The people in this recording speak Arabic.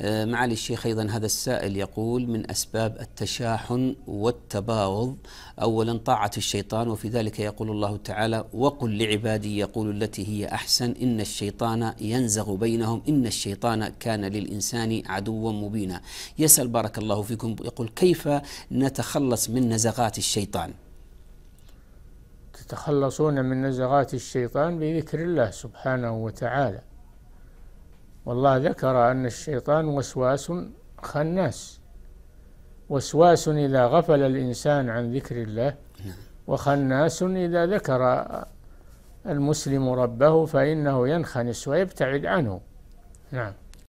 آه، معالي الشيخ أيضا هذا السائل يقول من أسباب التشاحن والتباغض أولا طاعة الشيطان وفي ذلك يقول الله تعالى وقل لعبادي يقول التي هي أحسن إن الشيطان ينزغ بينهم إن الشيطان كان للإنسان عدوا مبينا يسأل بارك الله فيكم يقول كيف نتخلص من نزغات الشيطان تتخلصون من نزغات الشيطان بذكر الله سبحانه وتعالى والله ذكر أن الشيطان وسواس خناس وسواس إذا غفل الإنسان عن ذكر الله وخناس إذا ذكر المسلم ربه فإنه ينخنس ويبتعد عنه نعم